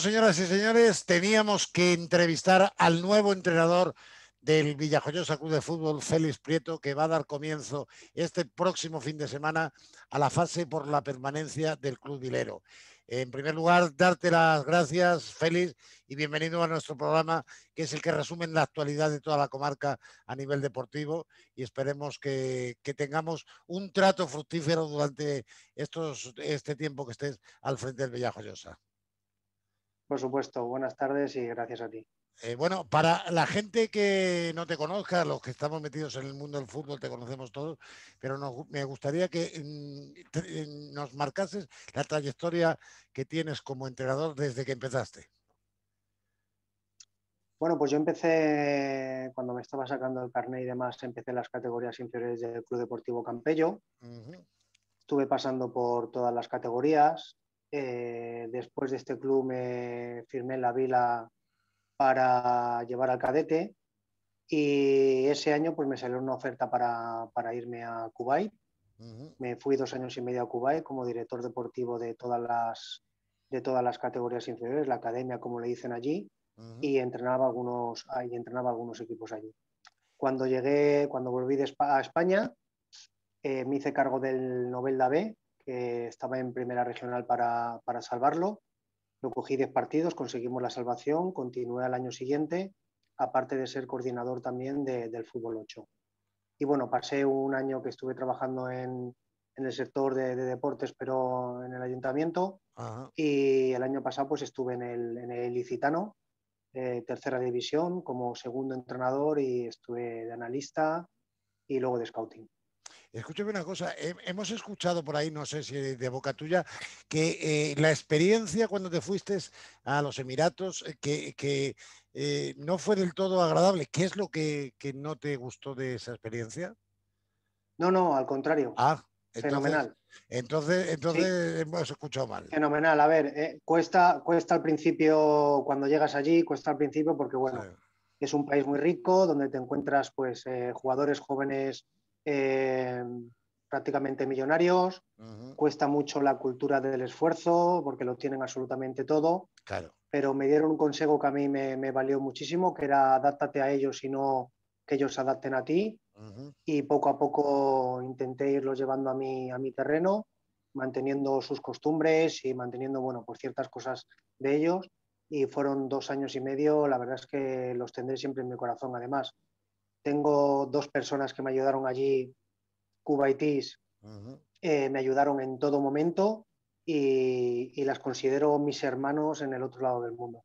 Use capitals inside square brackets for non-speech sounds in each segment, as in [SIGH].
señoras y señores, teníamos que entrevistar al nuevo entrenador del Villajoyosa Club de Fútbol, Félix Prieto, que va a dar comienzo este próximo fin de semana a la fase por la permanencia del Club Vilero. En primer lugar, darte las gracias, Félix, y bienvenido a nuestro programa, que es el que resume la actualidad de toda la comarca a nivel deportivo. Y esperemos que, tengamos un trato fructífero durante estos, este tiempo que estés al frente del Villajoyosa. Por supuesto, buenas tardes y gracias a ti. Eh, bueno, para la gente que no te conozca, los que estamos metidos en el mundo del fútbol, te conocemos todos, pero me gustaría que mm, eh, nos marcases la trayectoria que tienes como entrenador desde que empezaste. Bueno, pues yo empecé, cuando me estaba sacando el carnet y demás, empecé en las categorías inferiores del Club Deportivo Campello. Estuve pasando por todas las categorías, eh, después de este club me firmé en la vila para llevar al cadete y ese año pues me salió una oferta para, para irme a Kuwait. Me fui dos años y medio a Kuwait como director deportivo de todas las, de todas las categorías inferiores, la academia como le dicen allí, y, entrenaba algunos, ahí entrenaba algunos equipos allí. Cuando llegué, cuando volví de a España, eh, me hice cargo del Novelda B, que estaba en primera regional para, salvarlo. Lo cogí 10 partidos, conseguimos la salvación, continué al año siguiente, aparte de ser coordinador también del fútbol 8. Y bueno, pasé un año que estuve trabajando en, el sector de, deportes, pero en el ayuntamiento. Y el año pasado pues estuve en el, en Licitano, eh, tercera división, como segundo entrenador y estuve de analista y luego de scouting. Escúchame una cosa, hemos escuchado por ahí, no sé si de boca tuya, que eh, la experiencia cuando te fuiste a los Emiratos, eh, que, eh, no fue del todo agradable. ¿Qué es lo que, no te gustó de esa experiencia? No, no, al contrario. Ah, fenomenal. Entonces, entonces hemos escuchado mal. Fenomenal. A ver, cuesta, cuesta al principio, cuando llegas allí, cuesta al principio porque, bueno, es un país muy rico donde te encuentras pues jugadores jóvenes eh, prácticamente millonarios, cuesta mucho la cultura del esfuerzo porque lo tienen absolutamente todo. Pero me dieron un consejo que a mí me, valió muchísimo, que era adáptate a ellos y no que ellos se adapten a ti. Y poco a poco intenté irlos llevando a mi, a mi terreno, manteniendo sus costumbres y manteniendo, bueno, por pues ciertas cosas de ellos. Y fueron dos años y medio, la verdad es que los tendré siempre en mi corazón, además tengo dos personas que me ayudaron allí, cubaitis, eh, me ayudaron en todo momento y, las considero mis hermanos en el otro lado del mundo.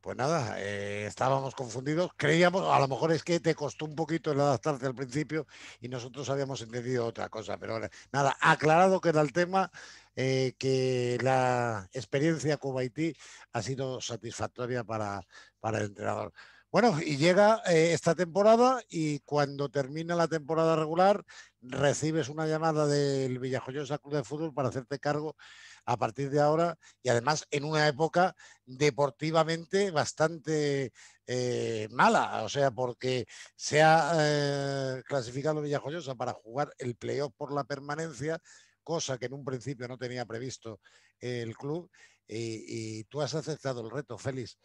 Pues nada, eh, estábamos confundidos, creíamos, a lo mejor es que te costó un poquito el adaptarte al principio y nosotros habíamos entendido otra cosa, pero nada, aclarado que era el tema, eh, que la experiencia Cubaití ha sido satisfactoria para, para el entrenador. Bueno, y llega eh, esta temporada y cuando termina la temporada regular recibes una llamada del Villajoyosa Club de Fútbol para hacerte cargo a partir de ahora y además en una época deportivamente bastante eh, mala, o sea, porque se ha eh, clasificado Villajoyosa para jugar el playoff por la permanencia, cosa que en un principio no tenía previsto el club y, y tú has aceptado el reto, Félix.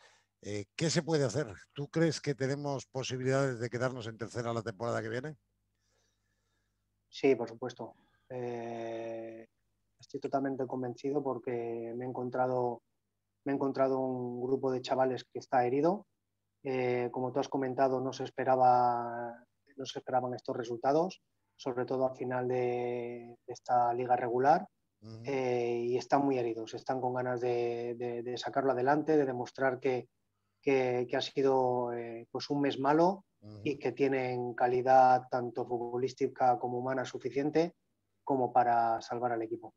Eh, ¿Qué se puede hacer? ¿Tú crees que tenemos posibilidades de quedarnos en tercera la temporada que viene? Sí, por supuesto. Eh, estoy totalmente convencido porque me he encontrado, me he encontrado un grupo de chavales que está herido. Eh, como tú has comentado, no se, esperaba, no esperaban estos resultados, sobre todo al final de, esta liga regular. y están muy heridos, están con ganas de, sacarlo adelante, de demostrar que, que, ha sido eh, pues un mes malo y que tienen calidad tanto futbolística como humana suficiente como para salvar al equipo.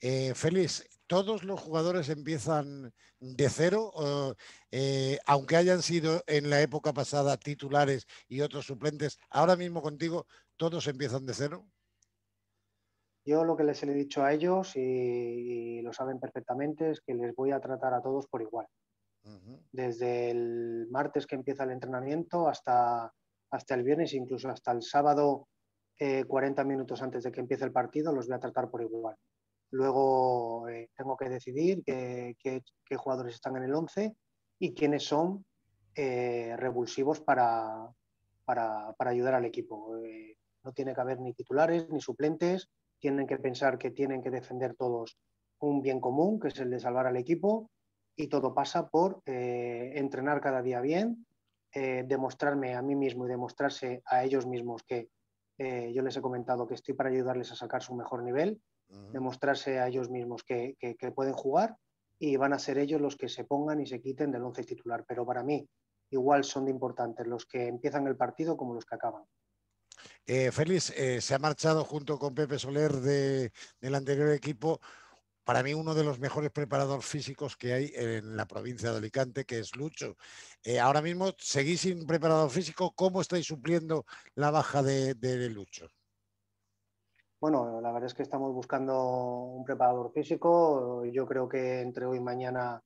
Eh, Félix, ¿todos los jugadores empiezan de cero? Eh, aunque hayan sido en la época pasada titulares y otros suplentes, ahora mismo contigo, ¿todos empiezan de cero? Yo lo que les he dicho a ellos, y lo saben perfectamente, es que les voy a tratar a todos por igual desde el martes que empieza el entrenamiento hasta, hasta el viernes, incluso hasta el sábado, 40 eh, minutos antes de que empiece el partido, los voy a tratar por igual. Luego eh, tengo que decidir qué, jugadores están en el 11 y quiénes son eh, revulsivos para, para, para, ayudar al equipo. no tiene que haber ni titulares ni suplentes, tienen que pensar que tienen que defender todos un bien común, que es el de salvar al equipo, y todo pasa por eh, entrenar cada día bien, eh, demostrarme a mí mismo y demostrarse a ellos mismos que eh, yo les he comentado que estoy para ayudarles a sacar su mejor nivel, demostrarse a ellos mismos que, pueden jugar y van a ser ellos los que se pongan y se quiten del once titular. Pero para mí igual son de importantes los que empiezan el partido como los que acaban. Félix, se ha marchado junto con Pepe Soler del anterior equipo para mí uno de los mejores preparadores físicos que hay en la provincia de Alicante, que es Lucho. Eh, ahora mismo seguís sin preparador físico, ¿cómo estáis supliendo la baja de, Lucho? Bueno, la verdad es que estamos buscando un preparador físico. Yo creo que entre hoy y mañana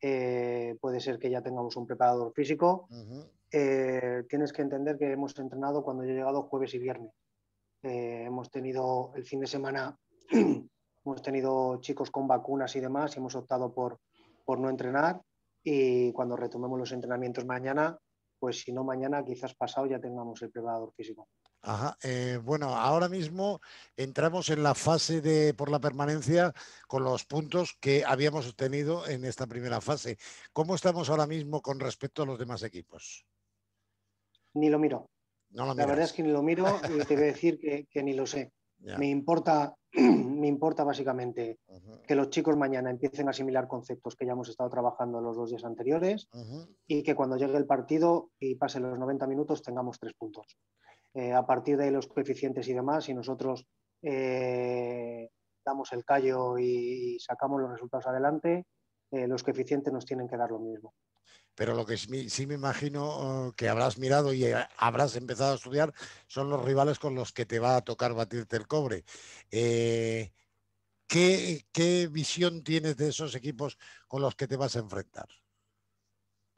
eh, puede ser que ya tengamos un preparador físico. Eh, tienes que entender que hemos entrenado cuando yo he llegado jueves y viernes. hemos tenido el fin de semana [CLEARS THROAT] hemos tenido chicos con vacunas y demás y hemos optado por, por no entrenar y cuando retomemos los entrenamientos mañana, pues si no mañana, quizás pasado ya tengamos el preparador físico. Ajá. Eh, bueno, ahora mismo entramos en la fase de por la permanencia con los puntos que habíamos obtenido en esta primera fase. ¿Cómo estamos ahora mismo con respecto a los demás equipos? Ni lo miro. No lo la verdad es que ni lo miro y te voy a decir que ni lo sé. Me, importa, [CLEARS THROAT] me importa básicamente que los chicos mañana empiecen a asimilar conceptos que ya hemos estado trabajando los dos días anteriores y que cuando llegue el partido y pasen los 90 minutos tengamos tres puntos. Eh, a partir de los coeficientes y demás, si nosotros eh, damos el callo y, sacamos los resultados adelante, eh, los coeficientes nos tienen que dar lo mismo pero lo que sí me imagino oh, que habrás mirado y eh, habrás empezado a estudiar son los rivales con los que te va a tocar batirte el cobre. Eh, ¿qué, visión tienes de esos equipos con los que te vas a enfrentar?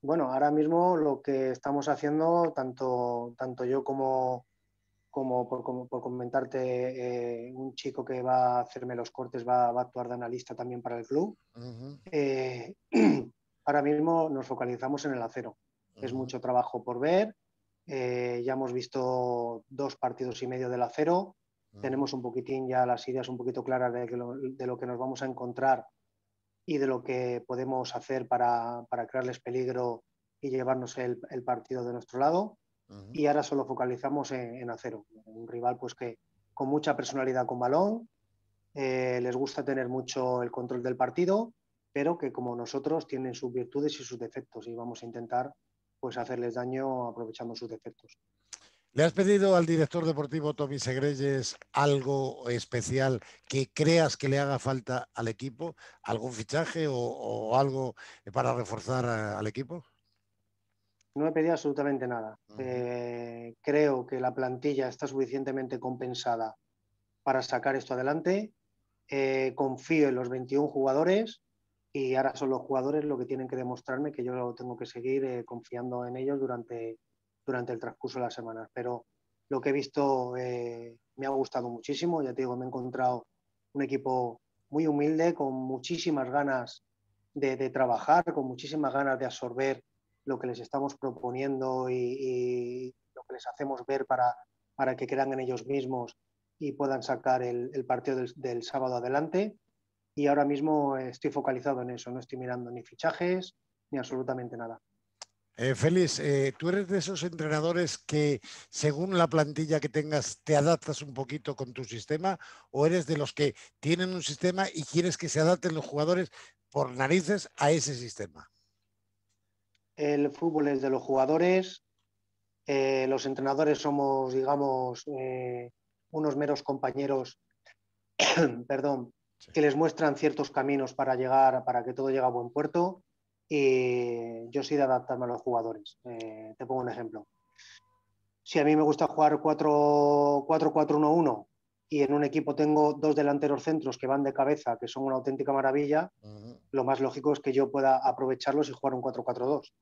Bueno, ahora mismo lo que estamos haciendo, tanto, tanto yo como, como, por, comentarte, eh, un chico que va a hacerme los cortes va, a actuar de analista también para el club. [CLEARS THROAT] ahora mismo nos focalizamos en el acero. Es mucho trabajo por ver. Eh, ya hemos visto dos partidos y medio del acero. Tenemos un poquitín ya las ideas un poquito claras de, lo, que nos vamos a encontrar y de lo que podemos hacer para, crearles peligro y llevarnos el, partido de nuestro lado. Y ahora solo focalizamos en, acero. Un rival pues que con mucha personalidad con balón, eh, les gusta tener mucho el control del partido pero que como nosotros tienen sus virtudes y sus defectos y vamos a intentar pues hacerles daño aprovechando sus defectos. ¿Le has pedido al director deportivo Tommy Segreyes algo especial que creas que le haga falta al equipo? ¿Algún fichaje o, algo para reforzar al equipo? No he pedido absolutamente nada. Eh, creo que la plantilla está suficientemente compensada para sacar esto adelante. Eh, confío en los 21 jugadores y ahora son los jugadores lo que tienen que demostrarme que yo tengo que seguir eh, confiando en ellos durante, durante el transcurso de las semanas. Pero lo que he visto eh, me ha gustado muchísimo, ya te digo, me he encontrado un equipo muy humilde, con muchísimas ganas de, trabajar, con muchísimas ganas de absorber lo que les estamos proponiendo y, lo que les hacemos ver para, para que crean en ellos mismos y puedan sacar el, partido del sábado adelante y ahora mismo estoy focalizado en eso, no estoy mirando ni fichajes ni absolutamente nada. Eh, Félix, eh, tú eres de esos entrenadores que según la plantilla que tengas te adaptas un poquito con tu sistema o eres de los que tienen un sistema y quieres que se adapten los jugadores por narices a ese sistema? El fútbol es de los jugadores, eh, los entrenadores somos, digamos, unos meros compañeros, [COUGHS] perdón, que les muestran ciertos caminos para llegar, para que todo llegue a buen puerto. Y eh, yo soy de adaptarme a los jugadores. Eh, te pongo un ejemplo. Si a mí me gusta jugar 4-4-1-1 y en un equipo tengo dos delanteros centros que van de cabeza, que son una auténtica maravilla, lo más lógico es que yo pueda aprovecharlos y jugar un 4-4-2.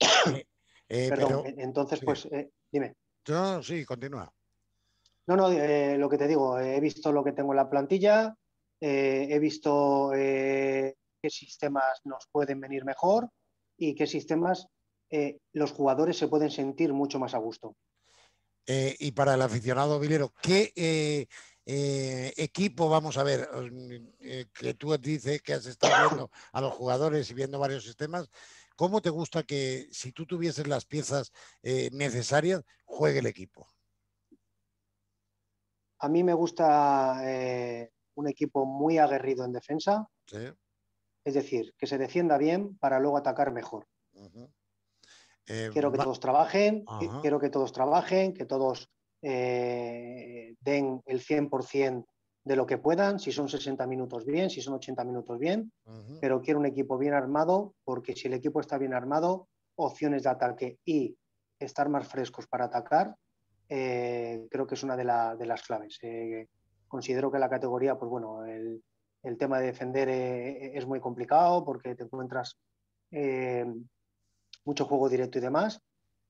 [COUGHS] Eh, Perdón, entonces, pues, dime. yo sí, continúa. No, no, eh, lo que te digo, eh, he visto lo que tengo en la plantilla, eh, he visto qué sistemas nos pueden venir mejor y qué sistemas los jugadores se pueden sentir mucho más a gusto. y para el aficionado vilero, ¿qué equipo vamos a ver? que tú dices que has estado viendo a los jugadores y viendo varios sistemas. ¿Cómo te gusta que si tú tuvieses las piezas necesarias, juegue el equipo? A mí me gusta eh, un equipo muy aguerrido en defensa. Es decir, que se defienda bien para luego atacar mejor. Eh, quiero que todos trabajen, quiero que todos trabajen, que todos eh, den el 100% de lo que puedan, si son 60 minutos bien, si son 80 minutos bien, pero quiero un equipo bien armado, porque si el equipo está bien armado, opciones de ataque y estar más frescos para atacar eh, creo que es una de, las claves. Eh, considero que la categoría, pues bueno, el, tema de defender eh, es muy complicado porque te encuentras mucho juego directo y demás,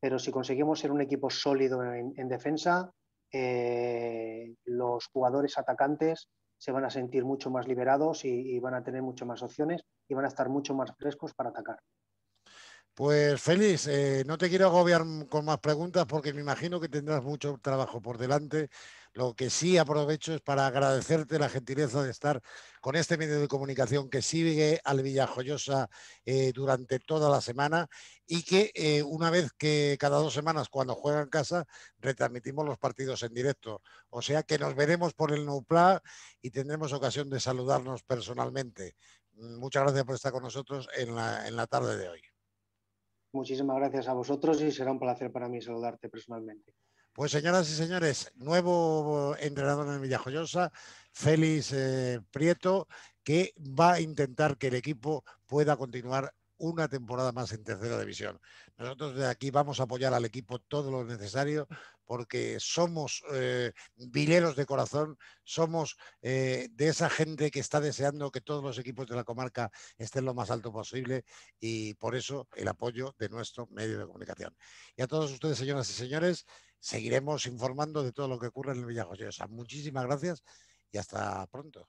pero si conseguimos ser un equipo sólido en, defensa, los jugadores atacantes se van a sentir mucho más liberados y van a tener mucho más opciones y van a estar mucho más frescos para atacar. Pues Félix, eh, no te quiero agobiar con más preguntas porque me imagino que tendrás mucho trabajo por delante. Lo que sí aprovecho es para agradecerte la gentileza de estar con este medio de comunicación que sigue al Villajoyosa eh, durante toda la semana y que eh, una vez que cada dos semanas cuando juega en casa retransmitimos los partidos en directo. O sea que nos veremos por el Nupla y tendremos ocasión de saludarnos personalmente. Muchas gracias por estar con nosotros en la tarde de hoy. Muchísimas gracias a vosotros y será un placer para mí saludarte personalmente. Pues señoras y señores, nuevo entrenador en Villajoyosa, Félix eh, Prieto, que va a intentar que el equipo pueda continuar una temporada más en tercera división. Nosotros de aquí vamos a apoyar al equipo todo lo necesario porque somos eh, vileros de corazón, somos eh, de esa gente que está deseando que todos los equipos de la comarca estén lo más alto posible y por eso el apoyo de nuestro medio de comunicación. Y a todos ustedes, señoras y señores, seguiremos informando de todo lo que ocurre en el muchísimas gracias y hasta pronto.